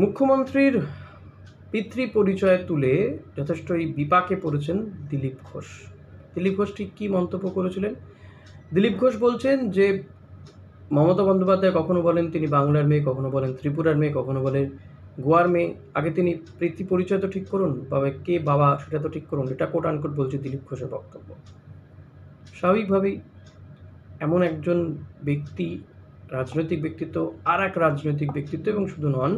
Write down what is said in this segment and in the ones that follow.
মুখ্যমন্ত্রীর পিতৃ পরিচয় তুলে যথেষ্টই বিপাকে পড়েছেন দিলীপ ঘোষ দিলীপ ঘোষ ঠিক কী মন্তব্য করেছিলেন দিলীপ ঘোষ বলছেন যে মমতা বন্দ্যোপাধ্যায় কখনো বলেন তিনি বাংলার মেয়ে কখনো বলেন ত্রিপুরার মেয়ে কখনো বলেন গোয়ার মেয়ে আগে তিনি পিতৃ পরিচয় তো ঠিক করুন বাবা কে বাবা সেটা তো ঠিক করুন এটা কোট আনকোট বলছে দিলীপ ঘোষের বক্তব্য স্বাভাবিকভাবেই এমন একজন ব্যক্তি রাজনৈতিক ব্যক্তিত্ব আর এক রাজনৈতিক ব্যক্তিত্ব এবং শুধু নন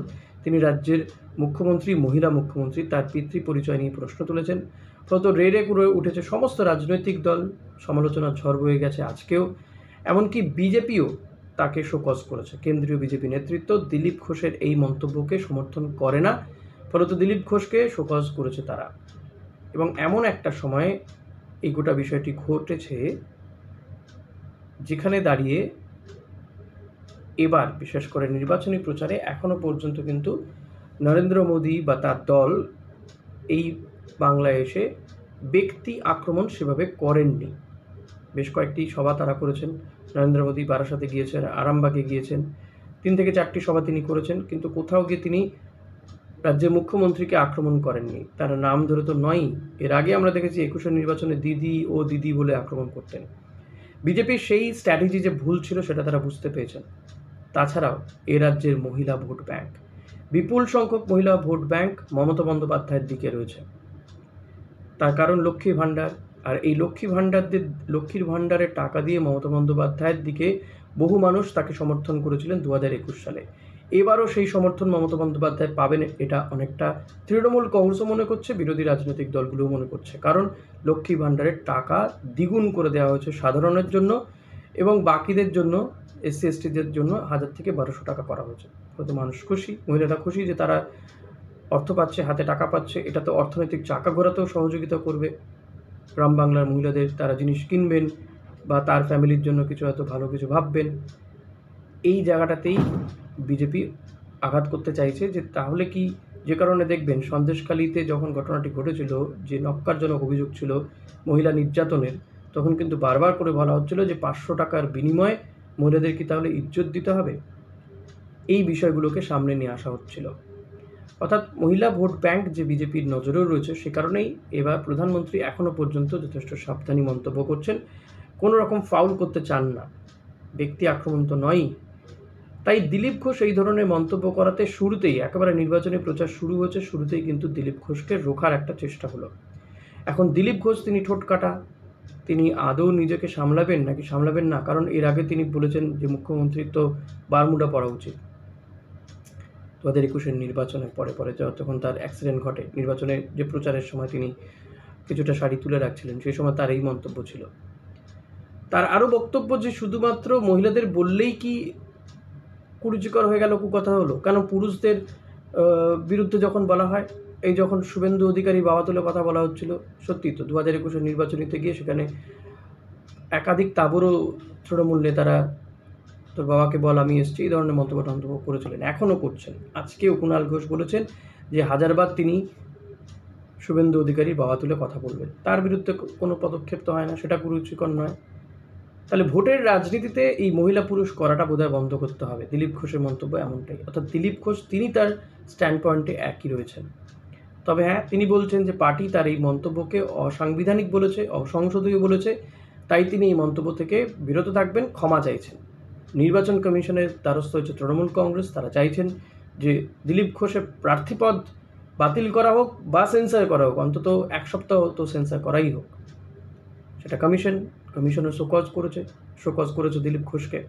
তিনি রাজ্যের মুখ্যমন্ত্রী মহিলা মুখ্যমন্ত্রী তার পিতৃ পরিচয় নিয়ে প্রশ্ন তুলেছেন ফলত রেড়ে করে উঠেছে সমস্ত রাজনৈতিক দল সমালোচনা ঝড় বয়ে গেছে আজকেও এমনকি বিজেপিও তাকে শোকজ করেছে কেন্দ্রীয় বিজেপি নেতৃত্ব দিলীপ ঘোষের এই মন্তব্যকে সমর্থন করে না ফলত দিলীপ ঘোষকে শোকজ করেছে তারা এবং এমন একটা সময়ে এই গোটা বিষয়টি ঘটেছে যেখানে দাঁড়িয়ে এবার বিশেষ করে নির্বাচনী প্রচারে এখনও পর্যন্ত কিন্তু নরেন্দ্র মোদী বা তার দল এই বাংলায় এসে ব্যক্তি আক্রমণ সেভাবে করেননি বেশ কয়েকটি সভা তারা করেছেন নরেন্দ্র মোদী বারাসাতে গিয়েছেন আরামবাগে গিয়েছেন তিন থেকে চারটি সভা তিনি করেছেন কিন্তু কোথাও গিয়ে তিনি রাজ্যের মুখ্যমন্ত্রীকে আক্রমণ করেননি তার নাম ধরে তো নয়ই এর আগে আমরা দেখেছি একুশের নির্বাচনে দিদি ও দিদি বলে আক্রমণ করতেন বিজেপির সেই স্ট্র্যাটেজি যে ভুল ছিল সেটা তারা বুঝতে পেরেছেন তাছাড়াও এ রাজ্যের মহিলা ভোট ব্যাংক বিপুল সংখ্যক মহিলা ভোট ব্যাংক মমতা বন্দ্যোপাধ্যায়ের দিকে রয়েছে তার কারণ লক্ষ্মী ভাণ্ডার আর এই লক্ষ্মী ভাণ্ডারদের লক্ষ্মীর ভাণ্ডারের টাকা দিয়ে মমতা বন্দ্যোপাধ্যায়ের দিকে বহু মানুষ তাকে সমর্থন করেছিলেন দু হাজার একুশ সালে এবারও সেই সমর্থন মমতা বন্দ্যোপাধ্যায় পাবেন এটা অনেকটা তৃণমূল কংগ্রেসও মনে করছে বিরোধী রাজনৈতিক দলগুলোও মনে করছে কারণ লক্ষ্মী ভাণ্ডারের টাকা দ্বিগুণ করে দেওয়া হয়েছে সাধারণের জন্য এবং বাকিদের জন্য এসসি এসটিদের জন্য হাজার থেকে বারোশো টাকা করা হয়েছে হয়তো মানুষ খুশি মহিলারা খুশি যে তারা অর্থ পাচ্ছে হাতে টাকা পাচ্ছে এটা তো অর্থনৈতিক চাকা ঘোরাতেও সহযোগিতা করবে গ্রাম বাংলার মহিলাদের তারা জিনিস কিনবেন বা তার ফ্যামিলির জন্য কিছু হয়তো ভালো কিছু ভাববেন এই জায়গাটাতেই বিজেপি আঘাত করতে চাইছে যে তাহলে কি যে কারণে দেখবেন সন্দেশখালীতে যখন ঘটনাটি ঘটেছিল যে নক্কারজনক অভিযোগ ছিল মহিলা নির্যাতনের তখন কিন্তু বারবার করে বলা হচ্ছিল যে পাঁচশো টাকার বিনিময়ে মহিলাদের কি তাহলে ইজ্জত দিতে হবে এই বিষয়গুলোকে সামনে নিয়ে আসা হচ্ছিল অর্থাৎ মহিলা ভোট ব্যাংক যে বিজেপির নজরেও রয়েছে সে কারণেই এবার প্রধানমন্ত্রী এখনও পর্যন্ত যথেষ্ট সাবধানী মন্তব্য করছেন কোনো রকম ফাউল করতে চান না ব্যক্তি আক্রমণ তো নয়ই তাই দিলীপ ঘোষ এই ধরনের মন্তব্য করাতে শুরুতেই একেবারে নির্বাচনী প্রচার শুরু হয়েছে শুরুতেই কিন্তু দিলীপ ঘোষকে রোখার একটা চেষ্টা হলো এখন দিলীপ ঘোষ তিনি ঠোঁটকাটা কাটা তিনি আদৌ নিজেকে সামলাবেন নাকি সামলাবেন না কারণ এর আগে তিনি বলেছেন যে মুখ্যমন্ত্রীর তো বারমুডা পড়া উচিত দু হাজার একুশের নির্বাচনের পরে পরে যখন তার অ্যাক্সিডেন্ট ঘটে নির্বাচনে যে প্রচারের সময় তিনি কিছুটা শাড়ি তুলে রাখছিলেন সেই সময় তার এই মন্তব্য ছিল তার আরও বক্তব্য যে শুধুমাত্র মহিলাদের বললেই কি কুরুচিকর হয়ে গেল কুকথা হলো কেন পুরুষদের বিরুদ্ধে যখন বলা হয় এই যখন শুভেন্দু অধিকারী বাবা তুলে কথা বলা হচ্ছিল সত্যি তো দু হাজার একুশের নির্বাচনীতে গিয়ে সেখানে একাধিক তাবরও তৃণমূল নেতারা তোর বাবাকে বল আমি এসছি এই ধরনের মন্তব্য টন্তব্য করেছিলেন এখনও করছেন আজকেও কুণাল ঘোষ বলেছেন যে হাজারবার তিনি শুভেন্দু অধিকারী বাবা তুলে কথা বলবেন তার বিরুদ্ধে কোনো পদক্ষেপ তো হয় না সেটা কুরুচিকর নয় তাহলে ভোটের রাজনীতিতে এই মহিলা পুরুষ করাটা বোধহয় বন্ধ করতে হবে দিলীপ ঘোষের মন্তব্য এমনটাই অর্থাৎ দিলীপ ঘোষ তিনি তার স্ট্যান্ড পয়েন্টে একই রয়েছেন তবে হ্যাঁ তিনি বলছেন যে পার্টি তার এই মন্তব্যকে অসাংবিধানিক বলেছে অসংসদীয় বলেছে তাই তিনি এই মন্তব্য থেকে বিরত থাকবেন ক্ষমা চাইছেন নির্বাচন কমিশনের দ্বারস্থ হয়েছে তৃণমূল কংগ্রেস তারা চাইছেন যে দিলীপ ঘোষের প্রার্থীপদ বাতিল করা হোক বা সেন্সার করা হোক অন্তত এক সপ্তাহ তো সেন্সার করাই হোক সেটা কমিশন কমিশনের শোকজ করেছে শোকজ করেছে দিলীপ ঘোষকে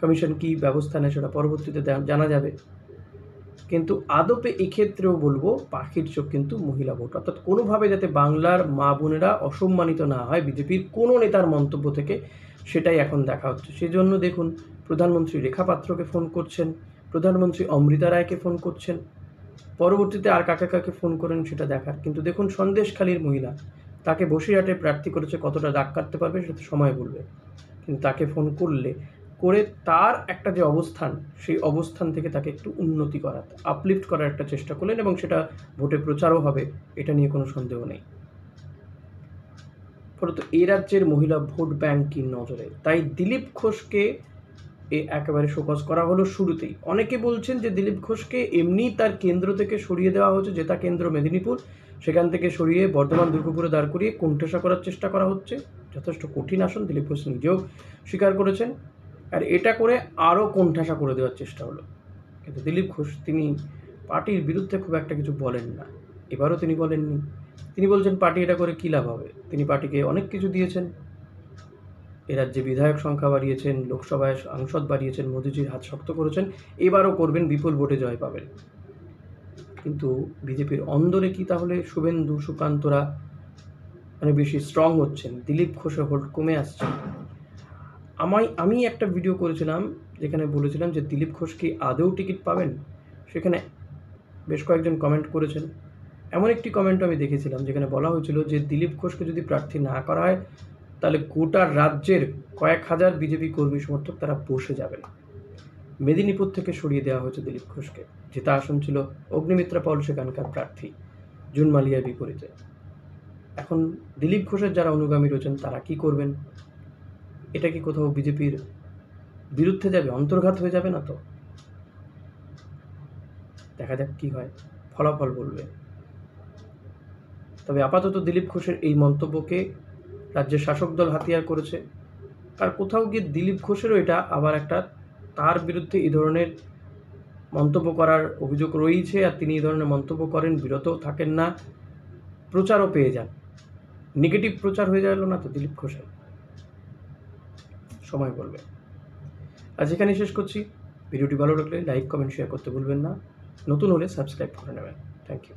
কমিশন কি ব্যবস্থা নেয় সেটা পরবর্তীতে জানা যাবে কিন্তু আদপে এক্ষেত্রেও বলবো পাখির চোখ কিন্তু মহিলা ভোট অর্থাৎ কোনোভাবে যাতে বাংলার মা বোনেরা অসম্মানিত না হয় বিজেপির কোনো নেতার মন্তব্য থেকে সেটাই এখন দেখা হচ্ছে সেজন্য দেখুন প্রধানমন্ত্রী রেখা পাত্রকে ফোন করছেন প্রধানমন্ত্রী অমৃতা রায়কে ফোন করছেন পরবর্তীতে আর কাকে কাকে ফোন করেন সেটা দেখার কিন্তু দেখুন সন্দেশখালীর মহিলা তাকে বসিরহাটে প্রার্থী করেছে কতটা ডাক কাটতে পারবে সেটা সময় বলবে কিন্তু তাকে ফোন করলে করে তার একটা যে অবস্থান সেই অবস্থান থেকে তাকে একটু উন্নতি করা আপলিফট করার একটা চেষ্টা করলেন এবং সেটা ভোটে প্রচারও হবে এটা নিয়ে কোনো সন্দেহ নেই ফলত এ রাজ্যের মহিলা ভোট কি নজরে তাই দিলীপ ঘোষকে এ একেবারে শোকজ করা হলো শুরুতেই অনেকে বলছেন যে দিলীপ ঘোষকে এমনি তার কেন্দ্র থেকে সরিয়ে দেওয়া হয়েছে যেটা কেন্দ্র মেদিনীপুর সেখান থেকে সরিয়ে বর্ধমান দুর্গপুরে দাঁড় করিয়ে কোণঠাসা করার চেষ্টা করা হচ্ছে যথেষ্ট কঠিন আসন দিলীপ ঘোষ নিজেও স্বীকার করেছেন আর এটা করে আরও কোণঠাসা করে দেওয়ার চেষ্টা হলো কিন্তু দিলীপ ঘোষ তিনি পার্টির বিরুদ্ধে খুব একটা কিছু বলেন না এবারও তিনি বলেননি তিনি বলছেন পার্টি এটা করে কী লাভ হবে তিনি পার্টিকে অনেক কিছু দিয়েছেন এ রাজ্যে বিধায়ক সংখ্যা বাড়িয়েছেন লোকসভায় সাংসদ বাড়িয়েছেন মোদিজির হাত শক্ত করেছেন এবারও করবেন বিপুল ভোটে জয় পাবেন কিন্তু বিজেপির অন্দরে কি তাহলে শুভেন্দু সুকান্তরা মানে বেশি স্ট্রং হচ্ছেন দিলীপ ঘোষের হোল্ড কমে আসছে আমায় আমি একটা ভিডিও করেছিলাম যেখানে বলেছিলাম যে দিলীপ ঘোষ কি আদৌ টিকিট পাবেন সেখানে বেশ কয়েকজন কমেন্ট করেছেন এমন একটি কমেন্ট আমি দেখেছিলাম যেখানে বলা হয়েছিল যে দিলীপ ঘোষকে যদি প্রার্থী না করা হয় তাহলে গোটা রাজ্যের কয়েক হাজার বিজেপি কর্মী সমর্থক তারা বসে যাবেন মেদিনীপুর থেকে সরিয়ে দেওয়া হয়েছে দিলীপ ঘোষকে জেতা আসন ছিল অগ্নিমিত্রা পল সেখানকার প্রার্থী জুন মালিয়ার বিপরীতে এখন দিলীপ ঘোষের যারা অনুগামী রয়েছেন তারা কি করবেন এটা কি কোথাও বিজেপির বিরুদ্ধে যাবে অন্তর্ঘাত হয়ে যাবে না তো দেখা যাক কি হয় ফলাফল বলবে তবে আপাতত দিলীপ ঘোষের এই মন্তব্যকে রাজ্যের শাসক দল হাতিয়ার করেছে আর কোথাও গিয়ে দিলীপ ঘোষেরও এটা আবার একটা তার বিরুদ্ধে এই ধরনের মন্তব্য করার অভিযোগ রয়েছে আর তিনি এই ধরনের মন্তব্য করেন বিরত থাকেন না প্রচারও পেয়ে যান নেগেটিভ প্রচার হয়ে গেল না তো দিলীপ ঘোষের সময় বলবে আজ এখানে শেষ করছি ভিডিওটি ভালো লাগলে লাইক কমেন্ট শেয়ার করতে ভুলবেন না নতুন হলে সাবস্ক্রাইব করে নেবেন থ্যাংক ইউ